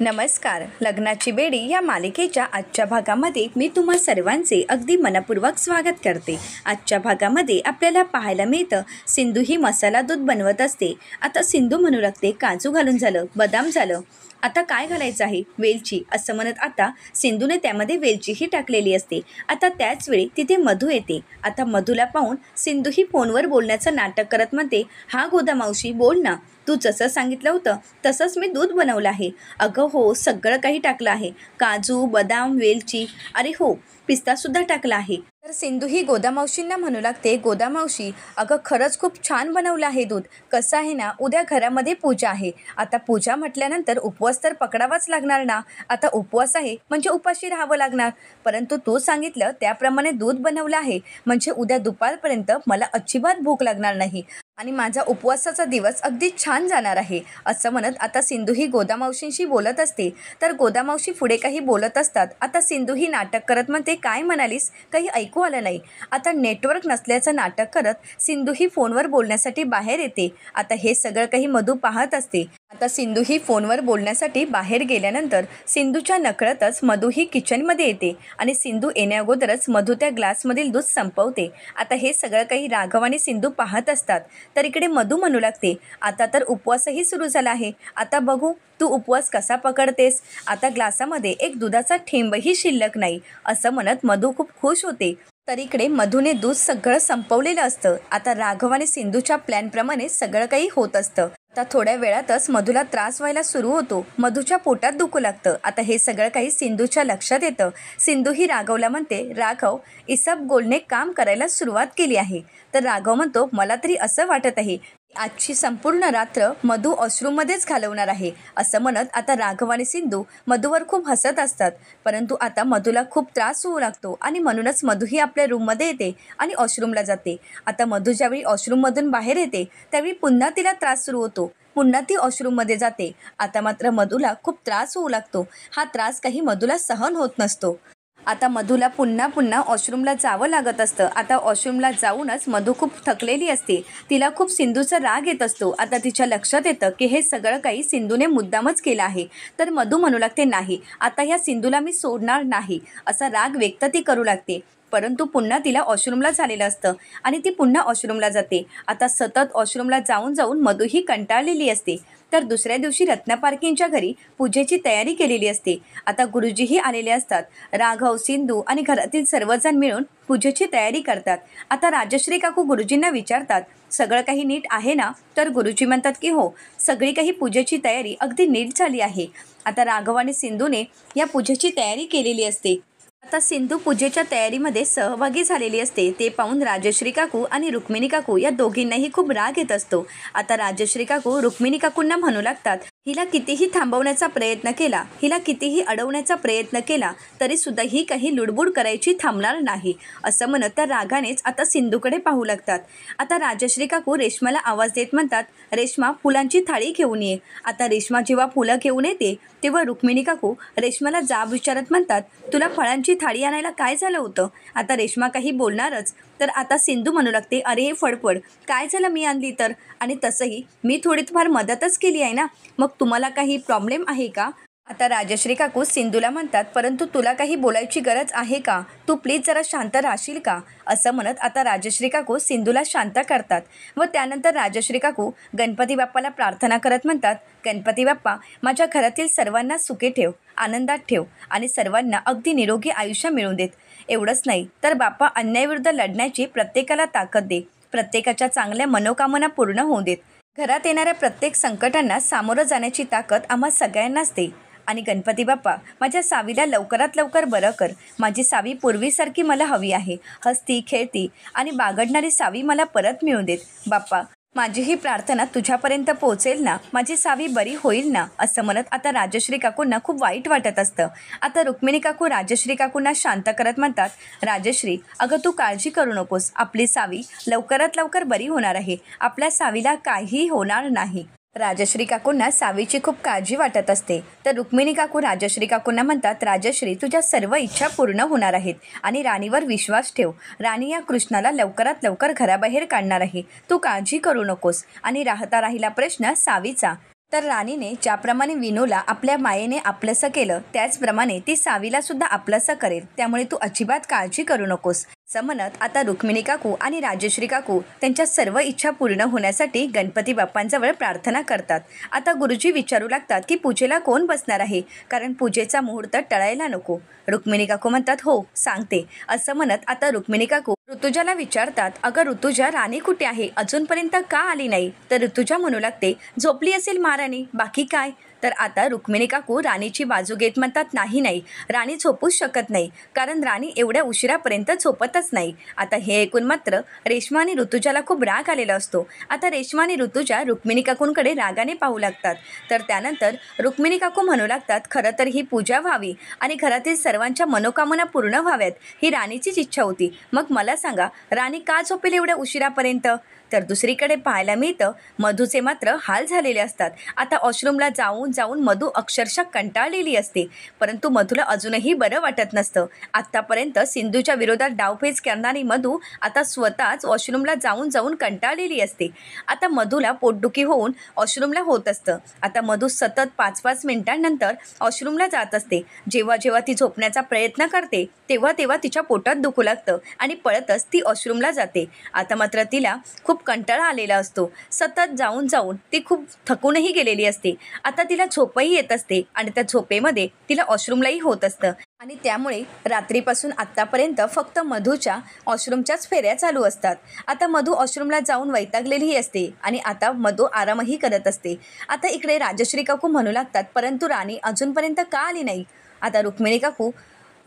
नमस्कार लग्नाची बेडी या मालिकेच्या आजच्या भागामध्ये मी तुम्हा सर्वांचे अगदी मनपूर्वक स्वागत करते आजच्या भागामध्ये आपल्याला पाहायला मिळतं सिंधू ही मसाला दूध बनवत असते आता सिंधू म्हणू लागते काजू घालून झालं बदाम झालं आता काय घालायचं आहे वेलची असं म्हणत आता सिंधूने त्यामध्ये वेलचीही टाकलेली असते आता त्याच वेळी तिथे मधू येते आता मधूला पाहून सिंधूही फोनवर बोलण्याचं नाटक करत म्हणते हा गोदा मावशी बोल ना तू जसं सांगितलं होतं तसंच मी दूध बनवलं आहे अगं हो सगळं काही टाकलं आहे काजू बदाम वेलची अरे हो पिस्तासुद्धा टाकला आहे तर सिंधू ही गोदामावशींना म्हणू लागते गोदामावशी अगं खरंच खूप छान बनवलं आहे दूध कसं आहे ना उद्या घरामध्ये पूजा आहे आता पूजा म्हटल्यानंतर उपवास तर पकडावाच लागणार ना आता उपवास आहे म्हणजे उपाशी राहावं लागणार परंतु तू सांगितलं त्याप्रमाणे दूध बनवलं आहे म्हणजे उद्या दुपारपर्यंत मला अजिबात भूक लागणार नाही आणि माझा उपवासाचा दिवस अगदी छान जाणार आहे असं म्हणत आता सिंधू ही गोदामावशींशी बोलत असते तर गोदामावशी पुढे काही बोलत असतात आता सिंधू ही नाटक करत म्हणते काय म्हणालीस काही ऐकू आलं नाही आता नेटवर्क नसल्याचं नाटक करत सिंधू ही फोनवर बोलण्यासाठी बाहेर येते आता हे सगळं काही मधू पाहत असते आता सिंधू ही फोनवर बोलण्यासाठी बाहेर गेल्यानंतर सिंधूच्या नकळतच मधू ही किचनमध्ये येते आणि सिंधू येण्याअगोदरच मधू त्या ग्लासमधील दूध संपवते आता हे सगळं काही राघव आणि सिंधू पाहत असतात तर इकडे मधू म्हणू लागते आता तर उपवासही सुरू झाला आहे आता बघू तू उपवास कसा पकडतेस आता ग्लासामध्ये एक दुधाचा ठेंबही शिल्लक नाही असं म्हणत मधू खूप खुश होते तर इकडे मधूने दूध सगळं संपवलेलं असतं आता राघव आणि सिंधूच्या प्लॅनप्रमाणे सगळं काही होत असतं आता थोड्या वेळातच मधूला त्रास व्हायला सुरू होतो मधूच्या पोटात दुखू लागतं आता हे सगळं काही सिंधूच्या लक्षात येतं सिंधू ही राघवला म्हणते राघव इसब गोलने काम करायला सुरुवात केली आहे तर राघव म्हणतो मला तरी असं वाटत आहे आजची संपूर्ण रात्र मधू अश्रूमध्येच घालवणार आहे असं म्हणत आता राघव आणि सिंधू मधूवर खूप हसत असतात परंतु आता मधूला खूप त्रास होऊ लागतो आणि म्हणूनच मधू ही आपल्या रूममध्ये येते आणि ऑशरूमला जाते आता मधू ज्यावेळी ऑशरूममधून बाहेर येते त्यावेळी पुन्हा तिला त्रास सुरू होतो पुन्हा ती ऑशरूममध्ये जाते आता मात्र मधूला खूप त्रास होऊ लागतो हा त्रास काही मधूला सहन होत नसतो आता मधूला पुन्हा पुन्हा वॉशरूमला जावं लागत असतं आता वॉशरूमला जाऊनच मधू खूप थकलेली असते तिला खूप सिंधूचा राग येत असतो आता तिच्या लक्षात येतं की हे सगळं काही सिंधूने मुद्दामच केलं आहे तर मधू म्हणू लागते नाही आता ह्या सिंधूला मी सोडणार नाही असा राग व्यक्त ती करू लागते परंतु पुन्हा तिला वॉशरूमला झालेलं असतं आणि ती पुन्हा वॉशरूमला जाते आता सतत वॉशरूमला जाऊन जाऊन मधुही कंटाळलेली असते तर दुसऱ्या दिवशी रत्ना पार्किंगच्या घरी पूजेची तयारी केलेली असते आता गुरुजीही आलेले असतात राघव सिंधू आणि घरातील सर्वजण मिळून पूजेची तयारी करतात आता राजश्री काकू गुरुजींना विचारतात सगळं काही नीट आहे ना तर गुरुजी म्हणतात की हो सगळी काही पूजेची तयारी अगदी नीट झाली आहे आता राघव आणि सिंधूने या पूजेची तयारी केलेली असते आता सिंधू पूजेच्या तयारीमध्ये सहभागी झालेली असते ते पाहून राजश्री काकू आणि रुक्मिणी काकू या दोघींनाही खूप राग येत असतो आता राजश्री काकू रुक्मिणी काकूंना म्हणू लागतात हिला कितीही थांबवण्याचा प्रयत्न केला हिला कितीही अडवण्याचा प्रयत्न केला सुद्धा ही काही लुडबुड करायची थांबणार नाही असं म्हणत त्या रागानेच आता सिंधूकडे पाहू लागतात आता राजश्री काकू रेश्माला आवाज देत म्हणतात रेश्मा फुलांची थाळी घेऊन ये आता रेश्मा जेव्हा फुलं घेऊन येते तेव्हा रुक्मिणी काकू रेश्माला जाब विचारत म्हणतात तुला फळांची थाळी आणायला काय झालं होतं आता रेश्मा काही बोलणारच तर आता सिंधू म्हणू लागते अरे हे फडफड काय झालं मी आणली तर आणि तसंही मी फार मदतच केली आहे ना मग तुम्हाला काही प्रॉब्लेम आहे का आता राजश्री काकू सिंधूला म्हणतात परंतु तुला काही बोलायची गरज आहे का तू प्लीज जरा शांत राहशील का असं म्हणत आता राजश्री काकू सिंधूला शांत करतात व त्यानंतर राजश्री काकू गणपती बाप्पाला प्रार्थना करत म्हणतात गणपती बाप्पा माझ्या घरातील सर्वांना सुखी ठेव आनंदात ठेव आणि सर्वांना अगदी निरोगी आयुष्य मिळवून देत एवढंच नाही तर बाप्पा अन्यायविरुद्ध लढण्याची प्रत्येकाला ताकद दे प्रत्येकाच्या चांगल्या मनोकामना पूर्ण होऊ देत घरात येणाऱ्या प्रत्येक संकटांना सामोरं जाण्याची ताकद आम्हा सगळ्यांनाच दे आणि गणपती बाप्पा माझ्या सावीला लवकरात लवकर बरं कर माझी सावी पूर्वीसारखी मला हवी आहे हसती खेळती आणि बागडणारी सावी मला परत मिळू देत बाप्पा माझी ही प्रार्थना तुझ्यापर्यंत पोहोचेल ना माझी सावी बरी होईल ना असं म्हणत आता राजश्री काकूंना खूप वाईट वाटत असतं आता रुक्मिणी काकू राजश्री काकूंना शांत करत म्हणतात राजश्री अगं तू काळजी करू नकोस आपली सावी लवकरात लवकर बरी होणार आहे आपल्या सावीला काहीही होणार नाही राजश्री काकूंना सावीची खूप काळजी वाटत असते तर रुक्मिणी काकू राजश्री काकूंना म्हणतात राजश्री तुझ्या सर्व इच्छा पूर्ण होणार आहेत आणि राणीवर विश्वास ठेव राणी या कृष्णाला लवकरात लवकर घराबाहेर काढणार आहे तू काळजी करू नकोस आणि राहता राहिला प्रश्न सावीचा तर राणीने ज्याप्रमाणे विनूला आपल्या मायेने आपलंसं केलं त्याचप्रमाणे ती सावीला सुद्धा आपलंसं करेल त्यामुळे तू अजिबात काळजी करू नकोस समनत आता रुक्मिणी काकू आणि राजश्री काकू त्यांच्या सर्व इच्छा पूर्ण होण्यासाठी गणपती बाप्पांजवळ प्रार्थना करतात आता गुरुजी विचारू लागतात की पूजेला कोण बसणार आहे कारण पूजेचा मुहूर्त टळायला नको रुक्मिणी काकू म्हणतात हो सांगते असं म्हणत आता रुक्मिणी काकू ऋतुजाला विचारतात अगं ऋतुजा राणी कुठे आहे अजूनपर्यंत का आली नाही तर ऋतुजा म्हणू लागते झोपली असेल महाराणी बाकी काय तर आता रुक्मिणी काकू राणीची बाजू घेत म्हणतात नाही नाही राणी झोपूच शकत नाही कारण राणी एवढ्या उशिरापर्यंत झोपतच नाही आता हे ऐकून मात्र रेश्मा आणि ऋतुजाला खूप राग आलेला असतो आता रेश्मा आणि ऋतुजा रुक्मिणी काकूंकडे रागाने पाहू लागतात तर त्यानंतर रुक्मिणी काकू म्हणू लागतात खरं तर ही पूजा व्हावी आणि घरातील सर्वांच्या मनोकामना पूर्ण व्हाव्यात ही राणीचीच इच्छा होती मग मला सांगा राणी का झोपेल एवढ्या उशिरापर्यंत तर दुसरीकडे पाहायला मिळतं मधूचे मात्र हाल झालेले असतात आता वॉशरूमला जाऊन जाऊन मधू अक्षरशः कंटाळलेली असते परंतु मधूला अजूनही बरं वाटत नसतं आत्तापर्यंत सिंधूच्या विरोधात डावफेज करणारी मधू आता स्वतःच वॉशरूमला जाऊन जाऊन कंटाळलेली असते आता मधूला पोटदुखी होऊन वॉशरूमला होत असतं आता मधू सतत पाच पाच मिनिटांनंतर वॉशरूमला जात असते जेव्हा जेव्हा ती झोपण्याचा प्रयत्न करते तेव्हा तेव्हा तिच्या पोटात दुखू लागतं आणि पळतच ती वॉशरूमला जाते आता मात्र तिला खूप कंटाळा आलेला असतो सतत जाऊन जाऊन ती खूप थकूनही गेलेली असते आता तिला झोपही येत असते आणि त्या झोपेमध्ये तिला वॉशरूमलाही होत असतं आणि त्यामुळे रात्रीपासून आत्तापर्यंत फक्त मधूच्या वॉशरूमच्याच फेऱ्या चालू असतात आता मधू वॉशरूमला जाऊन वैतागलेलीही असते आणि आता मधू आरामही करत असते आता इकडे राजश्री काकू म्हणू लागतात परंतु राणी अजूनपर्यंत का आली नाही आता रुक्मिणी काकू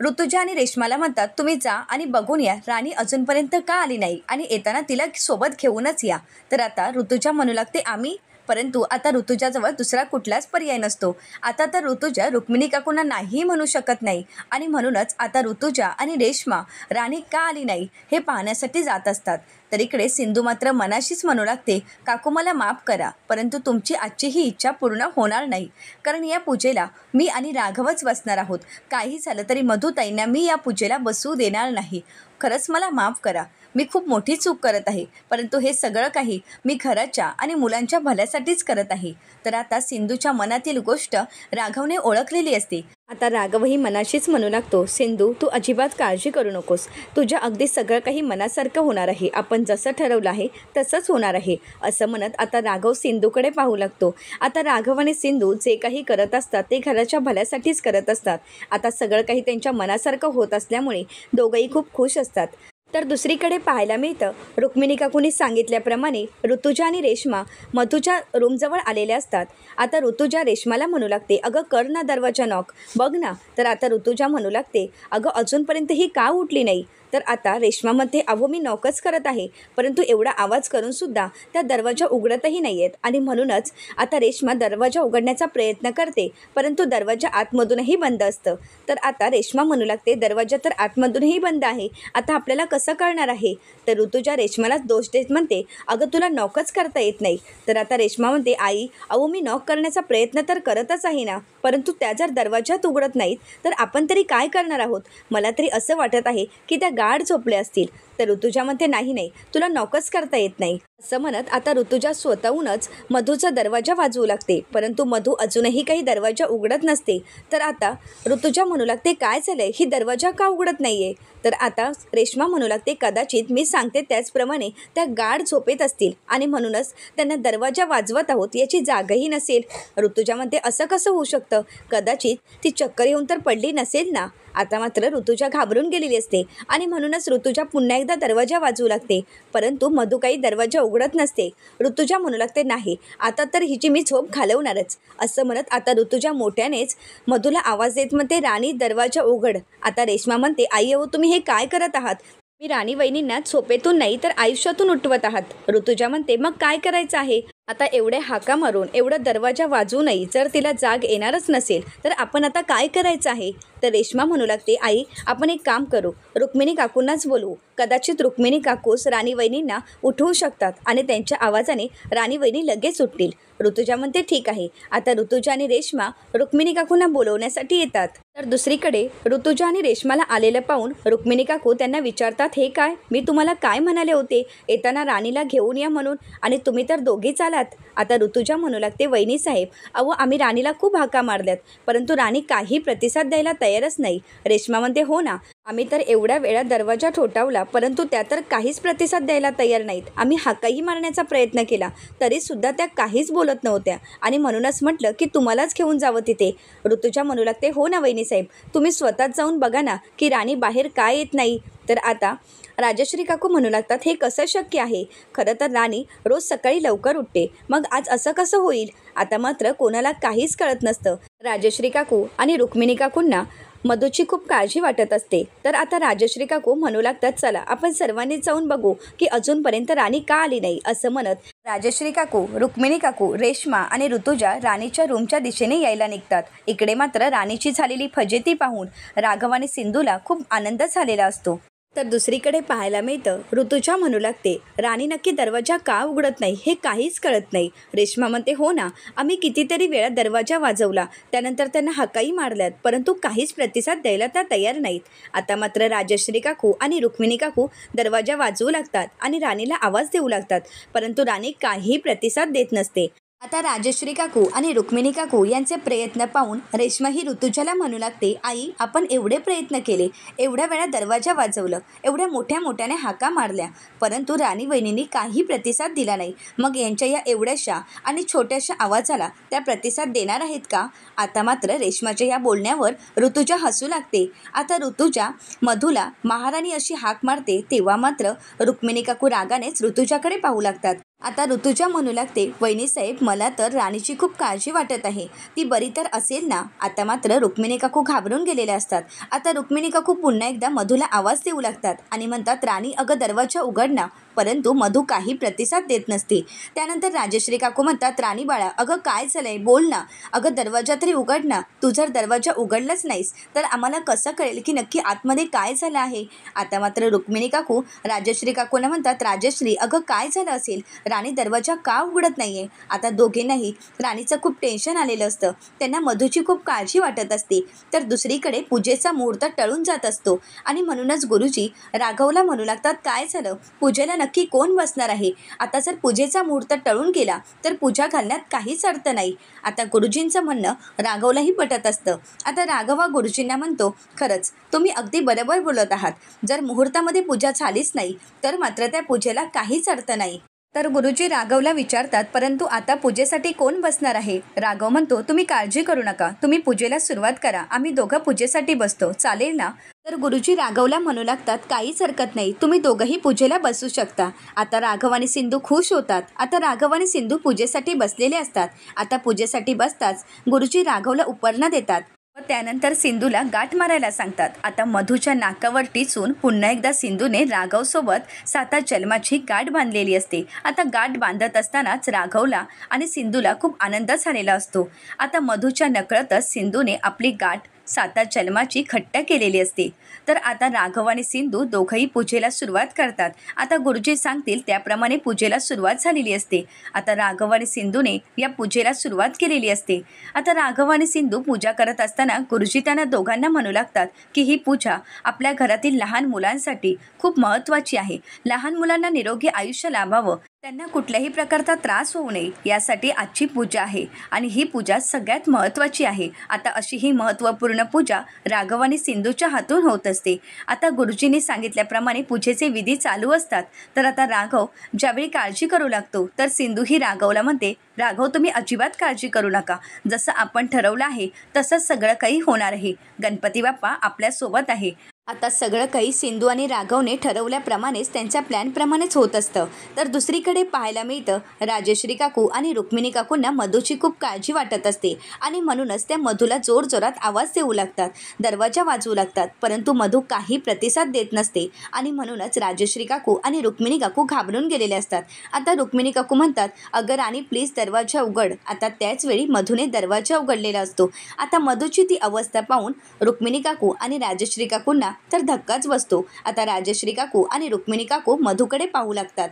ऋतुजा आणि रेश्माला म्हणतात तुम्ही जा आणि बघून या राणी अजूनपर्यंत का आली नाही आणि येताना तिला सोबत घेऊनच या तर आता ऋतुजा म्हणू लागते आम्ही परंतु आता ऋतुजाजवळ दुसरा कुठलाच पर्याय नसतो आता तर ऋतुजा रुक्मिणी काकूंना नाही म्हणू शकत नाही आणि म्हणूनच आता ऋतुजा आणि रेश्मा राणी का आली नाही हे पाहण्यासाठी जात असतात तर इकडे सिंधू मात्र मनाशीच म्हणू लागते काकू मला माफ करा परंतु तुमची आजची ही इच्छा पूर्ण होणार नाही कारण या पूजेला मी आणि राघवच बसणार आहोत काही झालं तरी मधुताईंना मी या पूजेला बसू देणार नाही खरंच मला माफ करा मी खूप मोठी चूक करत आहे परंतु हे सगळं काही मी घराच्या आणि मुलांच्या भल्यासाठीच करत आहे तर आता सिंधूच्या मनातील गोष्ट राघवने ओळखलेली असते आता राघवही मनाशीच म्हणू लागतो सिंधू तू अजिबात काळजी करू नकोस तुझ्या अगदी सगळं काही मनासारखं होणार आहे आपण जसं ठरवलं आहे तसंच होणार आहे असं म्हणत आता राघव सिंधूकडे पाहू लागतो आता राघव आणि सिंधू जे काही करत असतात ते घराच्या भल्यासाठीच करत असतात आता सगळं काही त्यांच्या मनासारखं होत असल्यामुळे दोघंही खूप खुश असतात तर दुसरीकडे पाहायला मिळतं रुक्मिणी काकूंनी सांगितल्याप्रमाणे ऋतुजा आणि रेश्मा मधूच्या रूमजवळ आलेल्या असतात आता ऋतुजा रेश्माला म्हणू लागते अगं कर ना दरवाजा नॉक बघ ना तर आता ऋतुजा म्हणू लागते अगं अजूनपर्यंत ही का उठली नाही तर आता रेश्मामध्ये अहो मी नॉकच करत आहे परंतु एवढा आवाज करूनसुद्धा त्या दरवाजा उघडतही नाही आहेत आणि म्हणूनच आता रेश्मा दरवाजा उघडण्याचा प्रयत्न करते परंतु दरवाजा आतमधूनही बंद असतं तर आता रेश्मा म्हणू लागते दरवाजा तर आतमधूनही बंद आहे आता आपल्याला कसं करणार आहे तर ऋतुजा रेश्मालाच दोष देत म्हणते अगं तुला नॉकच करता येत नाही तर आता रेश्मा म्हणते आई अहो मी नॉक करण्याचा प्रयत्न तर करतच आहे ना परंतु त्या जर दरवाजात उघडत नाहीत तर आपण तरी काय करणार आहोत मला तरी असं वाटत आहे की त्या गाढ झोपले असतील तर ऋतुजामध्ये नाही नाही तुला नौकस करता येत नाही असं म्हणत आता ऋतुजा स्वतःहूनच मधूचा दरवाजा वाजवू लागते परंतु मधू अजूनही काही दरवाजा उघडत नसते तर आता ऋतुजा म्हणू लागते काय झालंय ही दरवाजा का उघडत नाहीये तर आता रेश्मा म्हणू लागते कदाचित मी सांगते त्याचप्रमाणे त्या गाढ झोपेत असतील आणि म्हणूनच त्यांना दरवाजा वाजवत आहोत याची जागही नसेल ऋतुजामध्ये असं कसं होऊ शकतं कदाचित ती चक्कर येऊन तर पडली नसेल ना आता मात्र ऋतुजा घाबरून गेलेली असते आणि म्हणूनच ऋतुजा पुन्हा एकदा दरवाजा वाजवू लागते परंतु मधू काही दरवाजा उघडत नसते ऋतुजा म्हणू लागते नाही आता तर हिची मी झोप घालवणारच असं म्हणत आता ऋतुजा मोठ्यानेच मधूला आवाज देत म्हणते राणी दरवाजा उघड आता रेश्मा म्हणते आई हो तुम्ही हे काय करत आहात मी राणी वहिनींना झोपेतून नाही तर आयुष्यातून उठवत आहात ऋतुजा म्हणते मग काय करायचं आहे आता एवढे हाका मारून एवढा दरवाजा वाजूनही जर तिला जाग येणारच नसेल तर आपण आता काय करायचं आहे तर रेश्मा म्हणू लागते आई आपण एक काम करू रुक्मिणी काकूंनाच बोलवू कदाचित रुक्मिणी काकूस राणी वहिनींना उठवू शकतात आणि त्यांच्या आवाजाने राणी वहिनी लगेच उठतील ऋतुजा म्हणते ठीक आहे आता ऋतुजा आणि रेश्मा रुक्मिणी काकूंना बोलवण्यासाठी येतात तर दुसरीकडे ऋतुजा आणि रेश्माला आलेलं पाहून रुक्मिणी काकू त्यांना विचारतात हे काय मी तुम्हाला काय म्हणाले होते येताना राणीला घेऊन या म्हणून आणि तुम्ही तर दोघीच आलात आता ऋतुजा म्हणू लागते वहिनी साहेब अहो आम्ही राणीला खूप हाका मारल्यात परंतु राणी काही प्रतिसाद द्यायला तयारच नाही रेश्मा म्हणते हो ना आम्ही तर एवढ्या वेळा दरवाजा ठोठावला परंतु त्या तर काहीच प्रतिसाद द्यायला तयार नाहीत आम्ही हाकाही मारण्याचा प्रयत्न केला तरीसुद्धा त्या काहीच बोलत नव्हत्या आणि म्हणूनच म्हटलं की तुम्हालाच घेऊन जावं तिथे ऋतूच्या म्हणू लागते हो ना साहेब तुम्ही स्वतःच जाऊन बघा ना की राणी बाहेर काय येत नाही तर आता राजश्री काकू म्हणू लागतात हे कसं शक्य आहे खरं तर राणी रोज सकाळी लवकर उठते मग आज असं कसं होईल आता मात्र कोणाला काहीच कळत नसतं राजश्री काकू आणि रुक्मिणी काकूंना मधूची खूप काळजी वाटत असते तर आता राजश्री काकू म्हणू लागतात चला आपण सर्वांनी जाऊन बघू की अजूनपर्यंत राणी का आली नाही असं म्हणत राजश्री काकू रुक्मिणी काकू रेश्मा आणि ऋतुजा राणीच्या रूमच्या दिशेने यायला निघतात इकडे मात्र राणीची झालेली फजेती पाहून राघव आणि सिंधूला खूप आनंद झालेला असतो तर दुसरीकडे पाहायला मिळतं ऋतूच्या म्हणू लागते राणी नक्की दरवाजा का उघडत नाही हे काहीच कळत नाही रेश्मा म्हणते हो ना आम्ही कितीतरी वेळा दरवाजा वाजवला त्यानंतर त्यांना हकाई मारल्यात परंतु काहीच प्रतिसाद द्यायला त्या तयार नाहीत आता मात्र राजश्री काकू आणि रुक्मिणी काकू दरवाजा वाजवू लागतात आणि राणीला आवाज देऊ लागतात परंतु राणी काही प्रतिसाद देत नसते आता राजश्री काकू आणि रुक्मिणी काकू यांचे प्रयत्न पाहून रेश्मा ही ऋतुजाला म्हणू लागते आई आपण एवढे प्रयत्न केले एवढ्या वेळा दरवाजा वाजवलं एवढ्या मोठ्या मोठ्याने हाका मारल्या परंतु राणी वहिनींनी काही प्रतिसाद दिला नाही मग यांच्या या एवढ्याशा आणि छोट्याशा आवाजाला त्या प्रतिसाद देणार आहेत का आता मात्र रेश्माच्या या बोलण्यावर ऋतुजा हसू लागते आता ऋतुजा मधूला महाराणी अशी हाक मारते तेव्हा मात्र रुक्मिणी काकू रागानेच ऋतुजाकडे पाहू लागतात आता ऋतुजा म्हणू लागते साहेब मला तर राणीची खूप काळजी वाटत आहे ती बरी तर असेल ना आता मात्र रुक्मिणी काकू घाबरून गेलेल्या असतात आता रुक्मिणी काकू पुन्हा एकदा मधूला आवाज देऊ लागतात आणि म्हणतात राणी अगं दरवाजा उघड ना परंतु मधू काही प्रतिसाद देत नसती त्यानंतर राजश्री काकू म्हणतात राणी बाळा अगं काय झालंय बोल ना अगं दरवाजा तरी उघड ना तू जर दरवाजा उघडलाच नाहीस तर आम्हाला कसं कळेल की नक्की आतमध्ये काय झालं आहे आता मात्र रुक्मिणी काकू राजश्री काकूला म्हणतात राजश्री अगं काय झालं असेल राणी दरवाजा का उघडत नाहीये आता दोघे नाही राणीचं खूप टेन्शन आलेलं असतं त्यांना मधूची खूप काळजी वाटत असते तर दुसरीकडे पूजेचा मुहूर्त टळून जात असतो आणि म्हणूनच गुरुजी राघवला म्हणू लागतात काय झालं पूजेला नक्की नक्की कोण बसणार आहे आता जर पूजेचा मुहूर्त टळून गेला तर पूजा घालण्यात काहीच अर्थ नाही आता गुरुजींचं म्हणणं राघवलाही पटत असतं आता राघव गुरुजींना म्हणतो खरंच तुम्ही अगदी बरोबर बोलत आहात जर मुहूर्तामध्ये पूजा झालीच नाही तर मात्र त्या पूजेला काहीच अर्थ नाही तर गुरुजी राघवला विचारतात परंतु आता पूजेसाठी कोण बसणार आहे राघव म्हणतो तुम्ही काळजी करू नका तुम्ही पूजेला सुरुवात करा आम्ही दोघं पूजेसाठी बसतो चालेल ना तर गुरुजी राघवला म्हणू लागतात काहीच हरकत नाही तुम्ही दोघंही पूजेला बसू शकता आता राघव आणि सिंधू खुश होतात आता राघव आणि सिंधू पूजेसाठी बसलेले असतात आता पूजेसाठी बसताच गुरुजी राघवला उपरणा देतात व त्यानंतर सिंधूला गाठ मारायला सांगतात आता मधूच्या नाकावर टिचून पुन्हा एकदा सिंधूने राघवसोबत साता जन्माची गाठ बांधलेली असते आता गाठ बांधत असतानाच राघवला आणि सिंधूला खूप आनंद झालेला असतो आता मधूच्या नकळतच सिंधूने आपली गाठ साता जन्माची खट्ट्या केलेली असते तर आता राघव आणि सिंधू दोघंही पूजेला सुरुवात करतात आता गुरुजी सांगतील त्याप्रमाणे पूजेला सुरुवात झालेली असते आता राघव आणि सिंधूने या पूजेला सुरुवात केलेली असते आता राघव आणि सिंधू पूजा करत असताना गुरुजी त्यांना दोघांना म्हणू लागतात की ही पूजा आपल्या घरातील लहान मुलांसाठी खूप महत्त्वाची आहे लहान मुलांना निरोगी आयुष्य लाभावं त्यांना कुठल्याही प्रकारचा त्रास होऊ नये यासाठी आजची पूजा आहे आणि ही पूजा सगळ्यात महत्त्वाची आहे आता अशी ही महत्त्वपूर्ण पूजा राघव आणि सिंधूच्या हातून होत असते आता गुरुजींनी सांगितल्याप्रमाणे पूजेचे विधी चालू असतात तर आता राघव ज्यावेळी काळजी करू लागतो तर सिंधू ही राघवला म्हणते राघव तुम्ही अजिबात काळजी करू नका जसं आपण ठरवलं आहे तसंच सगळं काही होणार आहे गणपती बाप्पा आपल्यासोबत आहे आता सगळं काही सिंधू आणि राघवने ठरवल्याप्रमाणेच त्यांच्या प्लॅनप्रमाणेच होत असतं तर दुसरीकडे पाहायला मिळतं राजश्री काकू आणि रुक्मिणी काकूंना मधूची खूप काळजी वाटत असते आणि म्हणूनच त्या मधूला जोरजोरात आवाज देऊ लागतात दरवाजा वाजवू लागतात परंतु मधू काही प्रतिसाद देत नसते आणि म्हणूनच राजश्री काकू आणि रुक्मिणी काकू घाबरून गेलेले असतात आता रुक्मिणी काकू म्हणतात अगर आणि प्लीज दरवाजा उघड आता त्याच वेळी मधूने दरवाजा उघडलेला असतो आता मधूची ती अवस्था पाहून रुक्मिणी काकू आणि राजश्री काकूंना तर धक्काच बसतो आता राजश्री काकू आणि रुक्मिणी काकू मधूकडे पाहू लागतात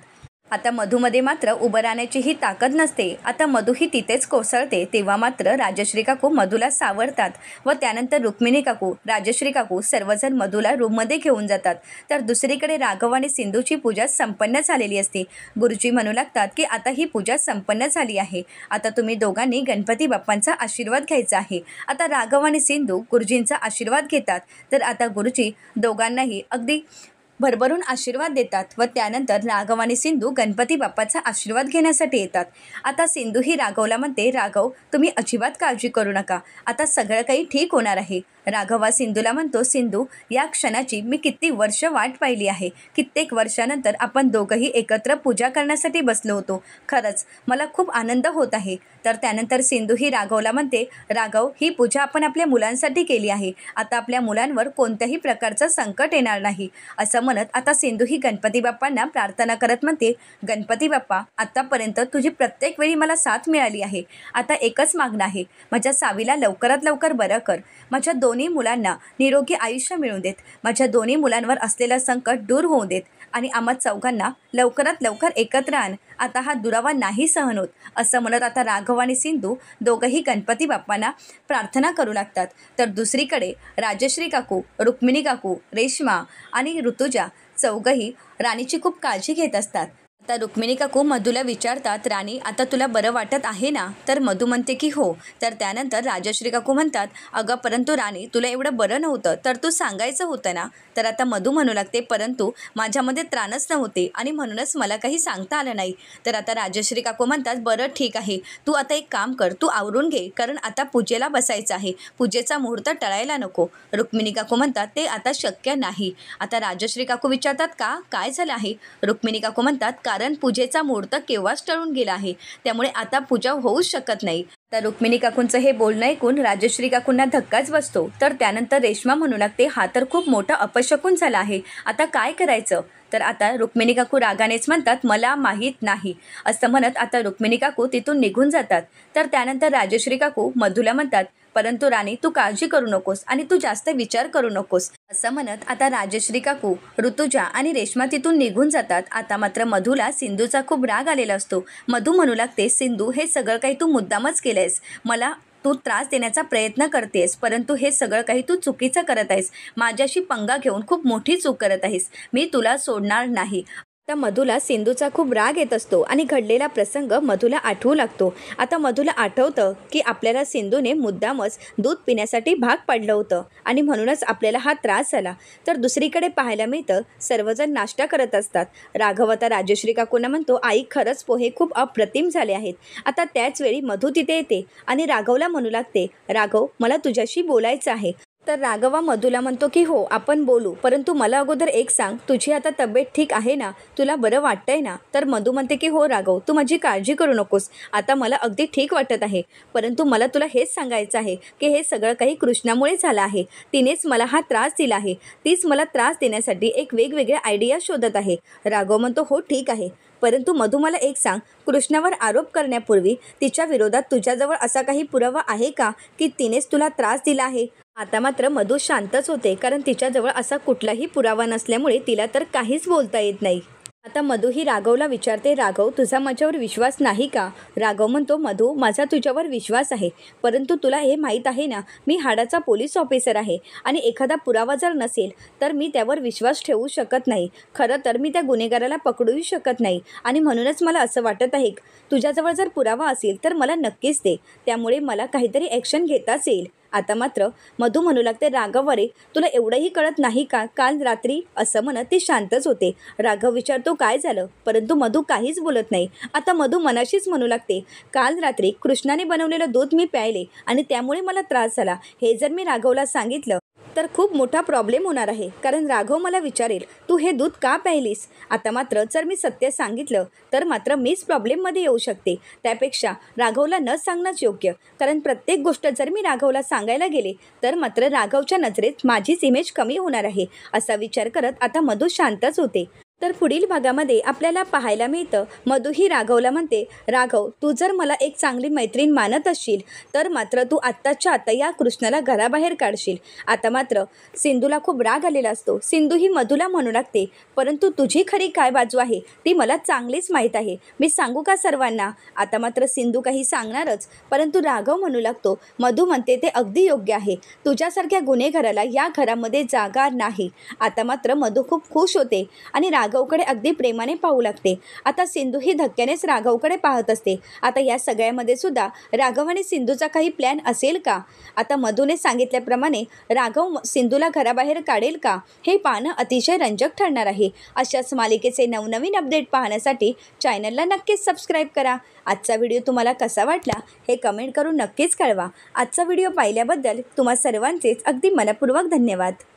आता मधूमध्ये मात्र उभं राहण्याचीही ताकद नसते आता मधूही तिथेच कोसळते तेव्हा मात्र राजश्री काकू मधूला सावरतात व त्यानंतर रुक्मिणी काकू राजश्री काकू सर्वजण मधूला रूममध्ये घेऊन जातात तर दुसरीकडे राघव आणि सिंधूची पूजा संपन्न झालेली असते गुरुजी म्हणू लागतात की आता ही पूजा संपन्न झाली आहे आता तुम्ही दोघांनी गणपती बाप्पांचा आशीर्वाद घ्यायचा आहे आता राघव आणि सिंधू गुरुजींचा आशीर्वाद घेतात तर आता गुरुजी दोघांनाही अगदी भरभरून आशीर्वाद देतात व त्यानंतर राघव आणि सिंधू गणपती बाप्पाचा आशीर्वाद घेण्यासाठी येतात आता सिंधू ही राघवला म्हणते राघव तुम्ही अजिबात काळजी करू नका आता सगळं काही ठीक होणार आहे राघव हा सिंधूला म्हणतो सिंधू या क्षणाची मी किती वर्ष वाट पाहिली आहे कित्येक वर्षानंतर आपण दोघंही एकत्र पूजा करण्यासाठी बसलो होतो खरंच मला खूप आनंद होत आहे तर त्यानंतर सिंधू ही राघवला म्हणते राघव ही पूजा आपण आपल्या मुलांसाठी केली आहे आता आपल्या मुलांवर कोणत्याही प्रकारचं संकट येणार नाही असं म्हणत आता सिंधू ही गणपती बाप्पांना प्रार्थना करत म्हणते गणपती बाप्पा आत्तापर्यंत तुझी प्रत्येक वेळी मला साथ मिळाली आहे आता एकच मागणं आहे माझ्या सावीला लवकरात लवकर बरं कर माझ्या दोन्ही मुलांना निरोगी आयुष्य मिळू देत माझ्या दोन्ही मुलांवर असलेलं संकट दूर होऊ देत आणि आम्हा चौघांना लवकरात लवकर एकत्र आण आता हा दुरावा नाही सहन होत असं म्हणत आता राघव आणि सिंधू दोघंही गणपती बाप्पांना प्रार्थना करू लागतात तर दुसरीकडे राजश्री काकू रुक्मिणी काकू रेश्मा आणि ऋतुजा चौघही राणीची खूप काळजी घेत असतात तर रुक्मिणी काकू मधूला विचारतात राणी आता तुला बरं वाटत आहे ना तर मधू म्हणते की हो तर त्यानंतर राजश्री काकू म्हणतात अगं परंतु राणी तुला एवढं बरं नव्हतं तर तू सांगायचं होतं ना तर आता मधू म्हणू लागते परंतु माझ्यामध्ये त्राणच नव्हते आणि म्हणूनच मला काही सांगता आलं नाही तर आता राजश्री काकू म्हणतात बरं ठीक आहे तू आता एक काम कर तू आवरून घे कारण आता पूजेला बसायचं आहे पूजेचा मुहूर्त टळायला नको रुक्मिणी काकू म्हणतात ते आता शक्य नाही आता राजश्री काकू विचारतात का काय झालं आहे रुक्मिणी काकू म्हणतात का कारण पूजेचा मुहूर्त केव्हाच टळून गेला आहे त्यामुळे आता पूजा होऊच शकत नाही तर रुक्मिणी काकूंचं हे बोलणं ऐकून राजश्री काकूंना धक्काच बसतो तर त्यानंतर रेश्मा म्हणू लागते हा तर खूप मोठा अपशकून झाला आहे आता काय करायचं तर आता रुक्मिणी काकू रागानेच म्हणतात मला माहीत नाही असं म्हणत आता रुक्मिणी काकू तिथून निघून जातात तर त्यानंतर राजश्री काकू मधूला म्हणतात परंतु राणी तू काळजी करू नकोस आणि तू जास्त विचार करू नकोस असं म्हणत आता राजश्री काकू ऋतुजा आणि रेश्मा तिथून निघून जातात आता मात्र मधूला सिंधूचा खूप राग आलेला असतो मधू म्हणू लागते सिंधू हे सगळं काही तू मुद्दामच केलंयस मला तू त्रास देण्याचा प्रयत्न करतेस परंतु हे सगळं काही तू चुकीचं करत आहेस माझ्याशी पंगा घेऊन खूप मोठी चूक करत आहेस मी तुला सोडणार नाही तर मधूला सिंधूचा खूप राग येत असतो आणि घडलेला प्रसंग मधूला आठवू लागतो आता मधूला आठवतं की आपल्याला सिंधूने मुद्दामच दूध पिण्यासाठी भाग पाडलं होतं आणि म्हणूनच आपल्याला हा त्रास झाला तर दुसरीकडे पाहायला मिळतं सर्वजण नाश्ता करत असतात राघव आता राजश्री काकूंना म्हणतो आई खरंच पोहे खूप अप्रतिम झाले आहेत आता त्याच वेळी मधू तिथे येते आणि राघवला म्हणू लागते राघव मला तुझ्याशी बोलायचं आहे तर राघवा मधूला म्हणतो की हो आपण बोलू परंतु मला अगोदर एक सांग तुझी आता तब्येत ठीक आहे ना तुला बरं वाटतंय ना तर मधू म्हणते की हो राघव तू माझी काळजी करू नकोस आता मला अगदी ठीक वाटत आहे परंतु मला तुला हेच सांगायचं आहे की हे सगळं काही कृष्णामुळे झालं आहे तिनेच मला हा त्रास दिला आहे तीच मला त्रास देण्यासाठी एक वेगवेगळ्या आयडिया शोधत आहे राघव म्हणतो हो ठीक आहे परंतु मधू मला एक सांग कृष्णावर आरोप करण्यापूर्वी तिच्या विरोधात तुझ्याजवळ असा काही पुरावा आहे का की तिनेच तुला त्रास दिला आहे आता मात्र मधू शांतच होते कारण तिच्याजवळ असा कुठलाही पुरावा नसल्यामुळे तिला तर काहीच बोलता येत नाही आता मधू ही राघवला विचारते राघव तुझा माझ्यावर विश्वास नाही का राघव म्हणतो मधू माझा तुझ्यावर विश्वास आहे परंतु तुला हे माहीत आहे ना मी हाडाचा पोलीस ऑफिसर आहे आणि एखादा पुरावा जर नसेल तर मी त्यावर विश्वास ठेवू शकत नाही खरं तर मी त्या गुन्हेगाराला पकडूही शकत नाही आणि म्हणूनच मला असं वाटत आहे तुझ्याजवळ जर पुरावा असेल तर मला नक्कीच दे त्यामुळे मला काहीतरी ॲक्शन घेताच येईल आता मात्र मधू म्हणू लागते राघव अरे तुला एवढंही कळत नाही का काल रात्री असं म्हणत ते शांतच होते राघव विचारतो काय झालं परंतु मधू काहीच बोलत नाही आता मधू मनाशीच म्हणू लागते काल रात्री कृष्णाने बनवलेलं दूध मी प्यायले आणि त्यामुळे मला त्रास झाला हे जर मी राघवला सांगितलं तर खूप मोठा प्रॉब्लेम होणार आहे कारण राघव मला विचारेल तू हे दूध का प्यायलीस आता मात्र जर मी सत्य सांगितलं तर मात्र मीच प्रॉब्लेममध्ये येऊ शकते त्यापेक्षा राघवला न सांगणंच योग्य कारण प्रत्येक गोष्ट जर मी राघवला सांगायला गेले तर मात्र राघवच्या नजरेत माझीच इमेज कमी होणार आहे असा विचार करत आता मधू शांतच होते तर पुढील भागामध्ये आपल्याला पाहायला मिळतं मधुही राघवला म्हणते राघव तू जर मला एक चांगली मैत्रीण मानत असशील तर मात्र तू आत्ताच्या आता या कृष्णाला घराबाहेर काढशील आता मात्र सिंधूला खूप राग आलेला असतो सिंधू ही मधूला म्हणू लागते परंतु तुझी खरी काय बाजू आहे ती मला चांगलीच माहीत आहे मी सांगू का सर्वांना आता मात्र सिंधू काही सांगणारच परंतु राघव म्हणू लागतो मधू म्हणते ते अगदी योग्य आहे तुझ्यासारख्या गुन्हेगाराला या घरामध्ये जागा नाही आता मात्र मधू खूप खुश होते आणि रा राघवकडे अगदी प्रेमाने पाहू लागते आता सिंधू ही धक्क्यानेच राघवकडे पाहत असते आता या सगळ्यामध्ये सुद्धा राघव आणि सिंधूचा काही प्लॅन असेल का आता मधूने सांगितल्याप्रमाणे राघव सिंधूला घराबाहेर काढेल का हे पाहणं अतिशय रंजक ठरणार आहे अशाच मालिकेचे नवनवीन अपडेट पाहण्यासाठी चॅनलला नक्कीच सबस्क्राईब करा आजचा व्हिडिओ तुम्हाला कसा वाटला हे कमेंट करून नक्कीच कळवा आजचा व्हिडिओ पाहिल्याबद्दल तुम्हा सर्वांचेच अगदी मनपूर्वक धन्यवाद